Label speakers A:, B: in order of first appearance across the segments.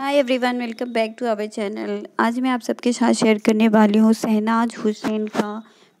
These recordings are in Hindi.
A: hi everyone welcome back to our channel आज मैं आप सबके साथ शेयर करने वाली हूँ शहनाज हुसैन का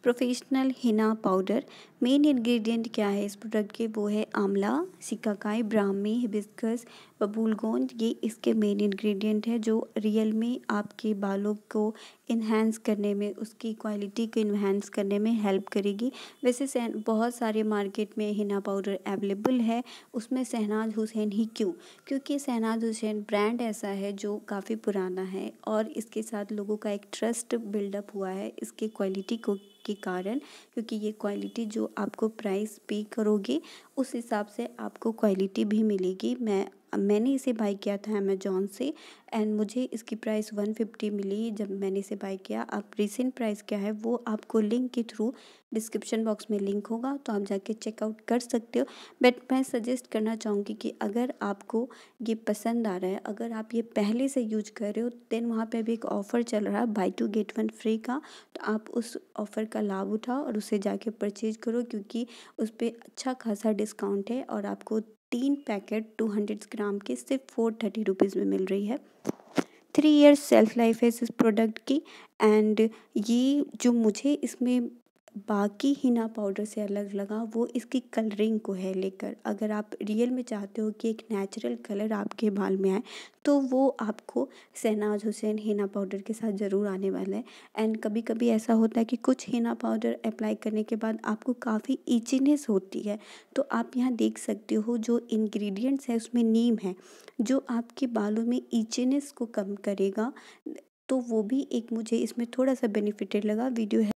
A: professional henna powder main ingredient क्या है इस प्रोडक्ट के वो है आमला सिकाकाई ब्राह्मी हिबिस्कस बबूल गोंद ये इसके मेन इंग्रेडिएंट है जो रियल में आपके बालों को इन्हेंस करने में उसकी क्वालिटी को इन्हेंस करने में हेल्प करेगी वैसे सहन बहुत सारे मार्केट में हिना पाउडर अवेलेबल है उसमें शहनाज हुसैन ही क्यों क्योंकि शहनाज हुसैन ब्रांड ऐसा है जो काफ़ी पुराना है और इसके साथ लोगों का एक ट्रस्ट बिल्डअप हुआ है इसके क्वालिटी को के कारण क्योंकि ये क्वालिटी जो आपको प्राइस पे करोगे उस हिसाब से आपको क्वालिटी भी मिलेगी मैं मैंने इसे बाई किया था अमेजोन से एंड मुझे इसकी प्राइस वन फिफ्टी मिली जब मैंने इसे बाई किया अब रिसेंट प्राइस क्या है वो आपको लिंक के थ्रू डिस्क्रिप्शन बॉक्स में लिंक होगा तो आप जाके चेकआउट कर सकते हो बट मैं सजेस्ट करना चाहूँगी कि अगर आपको ये पसंद आ रहा है अगर आप ये पहले से यूज कर रहे हो देन वहाँ पर अभी एक ऑफ़र चल रहा है buy two get one free का तो आप उस ऑफ़र का लाभ उठाओ और उसे जाके परचेज करो क्योंकि उस पर अच्छा खासा डिस्काउंट है और आपको तीन पैकेट टू हंड्रेड ग्राम के सिर्फ फोर थर्टी रुपीज़ में मिल रही है थ्री ईयर्स सेल्फ लाइफ है इस प्रोडक्ट की एंड ये जो मुझे इसमें बाकी हिना पाउडर से अलग लगा वो इसकी कलरिंग को है लेकर अगर आप रियल में चाहते हो कि एक नेचुरल कलर आपके बाल में आए तो वो आपको शहनाज हुसैन हिना पाउडर के साथ ज़रूर आने वाला है एंड कभी कभी ऐसा होता है कि कुछ हिना पाउडर अप्लाई करने के बाद आपको काफ़ी ईचीनेस होती है तो आप यहाँ देख सकते हो जो इन्ग्रीडियंट्स है उसमें नीम है जो आपके बालों में ईचीनेस को कम करेगा तो वो भी एक मुझे इसमें थोड़ा सा बेनिफिटेड लगा वीडियो है